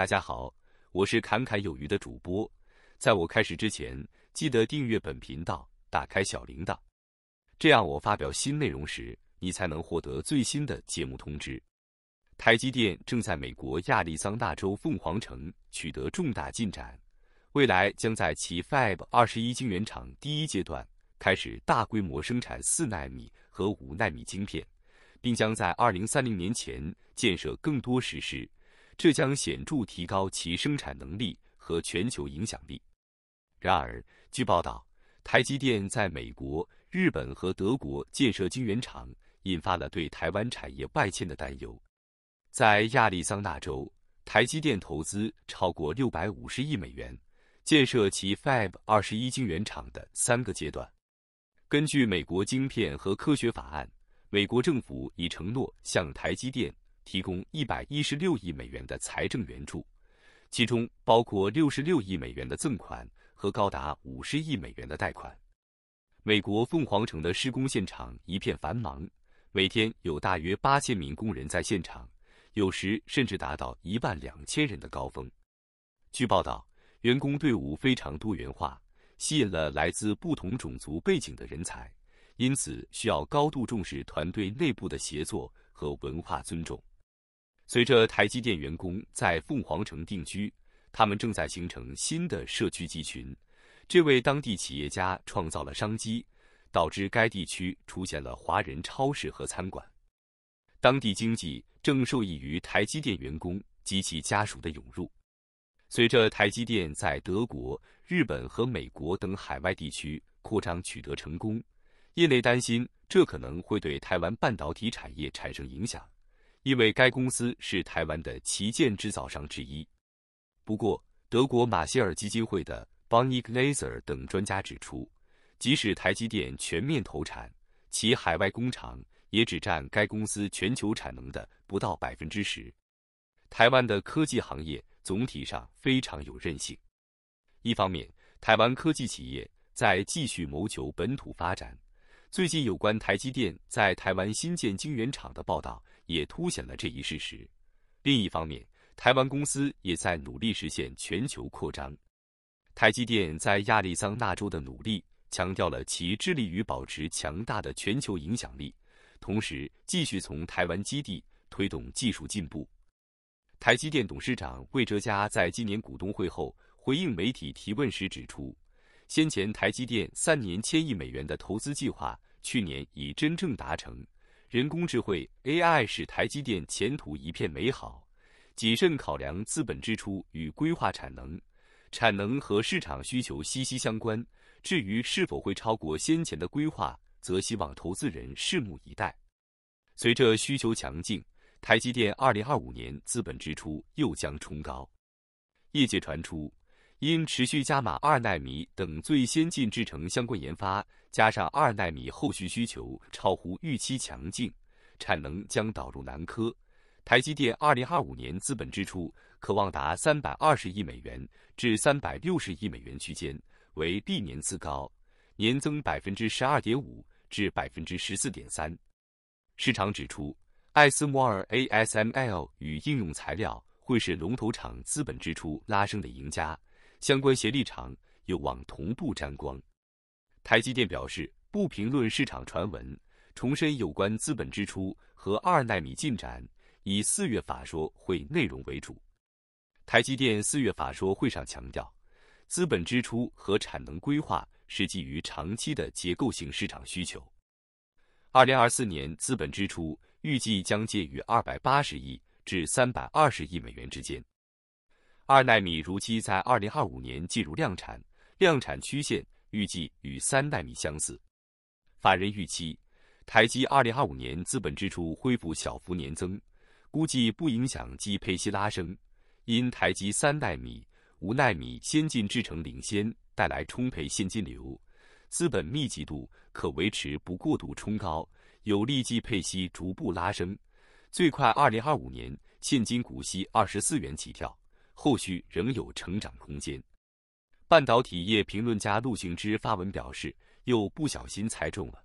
大家好，我是侃侃有余的主播。在我开始之前，记得订阅本频道，打开小铃铛，这样我发表新内容时，你才能获得最新的节目通知。台积电正在美国亚利桑那州凤凰城取得重大进展，未来将在其 Fab 二十一晶圆厂第一阶段开始大规模生产四纳米和五纳米晶片，并将在二零三零年前建设更多实施。这将显著提高其生产能力和全球影响力。然而，据报道，台积电在美国、日本和德国建设晶圆厂，引发了对台湾产业外迁的担忧。在亚利桑那州，台积电投资超过六百五十亿美元，建设其 Fab 二十一晶圆厂的三个阶段。根据《美国晶片和科学法案》，美国政府已承诺向台积电。提供一百一十六亿美元的财政援助，其中包括六十六亿美元的赠款和高达五十亿美元的贷款。美国凤凰城的施工现场一片繁忙，每天有大约八千名工人在现场，有时甚至达到一万两千人的高峰。据报道，员工队伍非常多元化，吸引了来自不同种族背景的人才，因此需要高度重视团队内部的协作和文化尊重。随着台积电员工在凤凰城定居，他们正在形成新的社区集群。这为当地企业家创造了商机，导致该地区出现了华人超市和餐馆。当地经济正受益于台积电员工及其家属的涌入。随着台积电在德国、日本和美国等海外地区扩张取得成功，业内担心这可能会对台湾半导体产业产生影响。因为该公司是台湾的旗舰制造商之一。不过，德国马歇尔基金会的 Bonnie Glaser 等专家指出，即使台积电全面投产，其海外工厂也只占该公司全球产能的不到百分之十。台湾的科技行业总体上非常有韧性。一方面，台湾科技企业在继续谋求本土发展。最近有关台积电在台湾新建晶圆厂的报道。也凸显了这一事实。另一方面，台湾公司也在努力实现全球扩张。台积电在亚利桑那州的努力，强调了其致力于保持强大的全球影响力，同时继续从台湾基地推动技术进步。台积电董事长魏哲嘉在今年股东会后回应媒体提问时指出，先前台积电三年千亿美元的投资计划，去年已真正达成。人工智慧 AI 使台积电前途一片美好。谨慎考量资本支出与规划产能，产能和市场需求息息相关。至于是否会超过先前的规划，则希望投资人拭目以待。随着需求强劲，台积电2025年资本支出又将冲高。业界传出，因持续加码二奈米等最先进制程相关研发。加上二纳米后续需求超乎预期强劲，产能将导入南科、台积电。二零二五年资本支出可望达三百二十亿美元至三百六十亿美元区间，为历年次高，年增百分之十二点五至百分之十四点三。市场指出，爱斯摩尔 （ASML） 与应用材料会是龙头厂资本支出拉升的赢家，相关协力厂有望同步沾光。台积电表示不评论市场传闻，重申有关资本支出和二纳米进展以四月法说会内容为主。台积电四月法说会上强调，资本支出和产能规划是基于长期的结构性市场需求。二零二四年资本支出预计将介于二百八十亿至三百二十亿美元之间。二纳米如期在二零二五年进入量产，量产曲线。预计与三纳米相似。法人预期台积二零二五年资本支出恢复小幅年增，估计不影响基配息拉升。因台积三纳米、五纳米先进制成领先，带来充沛现金流，资本密集度可维持不过度冲高，有利基配息逐步拉升，最快二零二五年现金股息二十四元起跳，后续仍有成长空间。半导体业评论家陆行之发文表示，又不小心猜中了。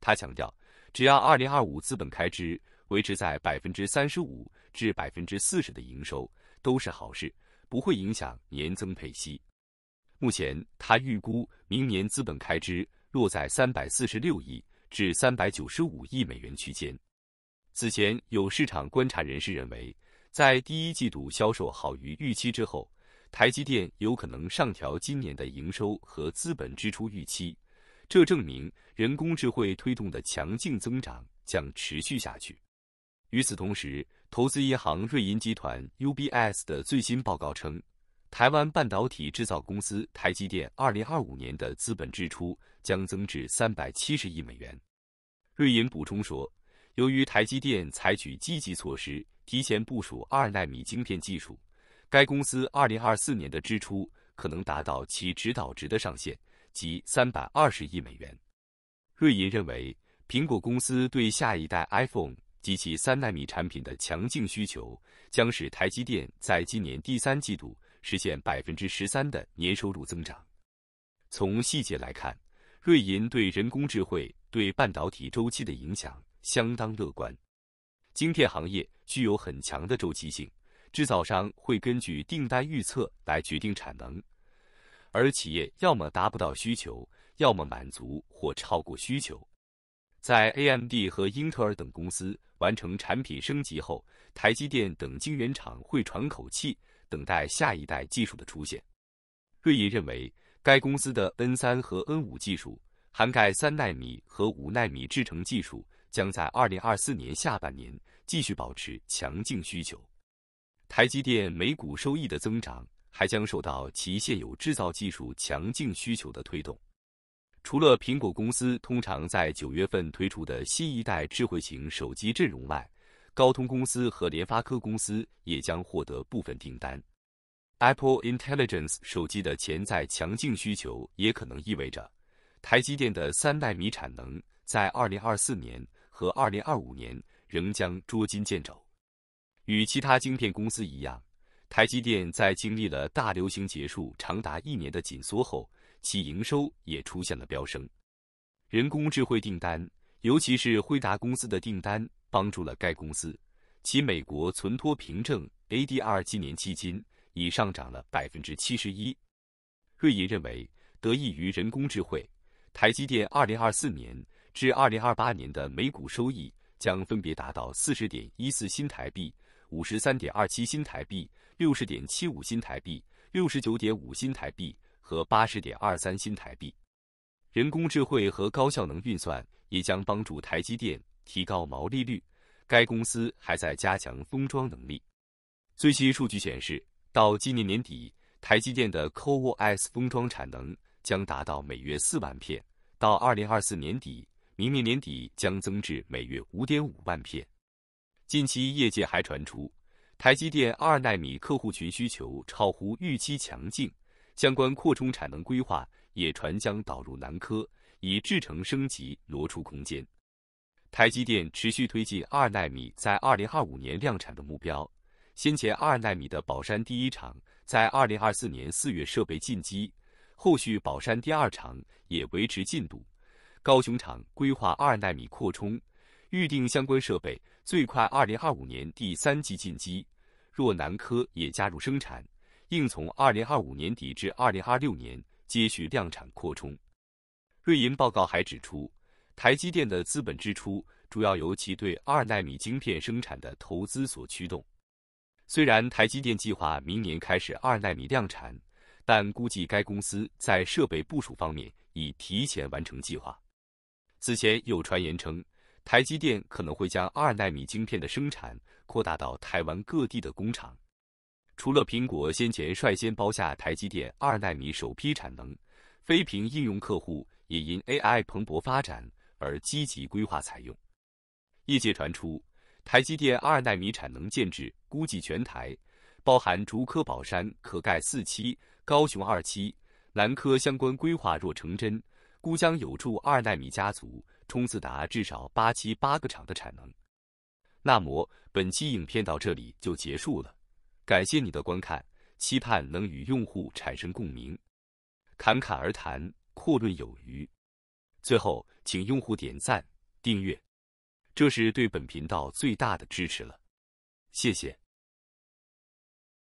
他强调，只要2025资本开支维持在35%至40%的营收，都是好事，不会影响年增配息。目前，他预估明年资本开支落在346亿至395亿美元区间。此前，有市场观察人士认为，在第一季度销售好于预期之后。台积电有可能上调今年的营收和资本支出预期，这证明人工智慧推动的强劲增长将持续下去。与此同时，投资银行瑞银集团 （UBS） 的最新报告称，台湾半导体制造公司台积电2025年的资本支出将增至370亿美元。瑞银补充说，由于台积电采取积极措施，提前部署二纳米晶片技术。该公司2024年的支出可能达到其指导值的上限，即320亿美元。瑞银认为，苹果公司对下一代 iPhone 及其三纳米产品的强劲需求，将使台积电在今年第三季度实现13%的年收入增长。从细节来看，瑞银对人工智慧对半导体周期的影响相当乐观。晶片行业具有很强的周期性。制造商会根据订单预测来决定产能，而企业要么达不到需求，要么满足或超过需求。在 AMD 和英特尔等公司完成产品升级后，台积电等晶圆厂会喘口气，等待下一代技术的出现。瑞银认为，该公司的 N 三和 N 五技术涵盖三纳米和五纳米制程技术，将在2024年下半年继续保持强劲需求。台积电每股收益的增长还将受到其现有制造技术强劲需求的推动。除了苹果公司通常在九月份推出的新一代智慧型手机阵容外，高通公司和联发科公司也将获得部分订单。Apple Intelligence 手机的潜在强劲需求也可能意味着台积电的三代米产能在2024年和2025年仍将捉襟见肘。与其他晶片公司一样，台积电在经历了大流行结束长达一年的紧缩后，其营收也出现了飙升。人工智慧订单，尤其是辉达公司的订单，帮助了该公司。其美国存托凭证 ADR 今年迄今已上涨了百分之七十一。瑞银认为，得益于人工智慧，台积电二零二四年至二零二八年的每股收益将分别达到四十点一四新台币。五十三点二七新台币，六十点七五新台币，六十九点五新台币和八十点二三新台币。人工智慧和高效能运算也将帮助台积电提高毛利率。该公司还在加强封装能力。最新数据显示，到今年年底，台积电的 CoWoS 封装产能将达到每月四万片；到二零二四年底，明年年底将增至每月五点五万片。近期，业界还传出台积电二纳米客户群需求超乎预期强劲，相关扩充产能规划也传将导入南科，以制程升级挪出空间。台积电持续推进二纳米在二零二五年量产的目标。先前二纳米的宝山第一厂在二零二四年四月设备进机，后续宝山第二厂也维持进度。高雄厂规划二纳米扩充，预定相关设备。最快二零二五年第三季进机。若南科也加入生产，应从二零二五年底至二零二六年接续量产扩充。瑞银报告还指出，台积电的资本支出主要由其对二纳米晶片生产的投资所驱动。虽然台积电计划明年开始二纳米量产，但估计该公司在设备部署方面已提前完成计划。此前有传言称。台积电可能会将二纳米晶片的生产扩大到台湾各地的工厂。除了苹果先前率先包下台积电二纳米首批产能，非屏应用客户也因 AI 蓬勃发展而积极规划采用。业界传出，台积电二纳米产能建制估计全台，包含竹科、宝山可盖四期、高雄二期、南科相关规划若成真。固将有助二纳米家族冲刺达至少八七八个厂的产能。那么本期影片到这里就结束了，感谢你的观看，期盼能与用户产生共鸣。侃侃而谈，阔论有余。最后，请用户点赞、订阅，这是对本频道最大的支持了。谢谢。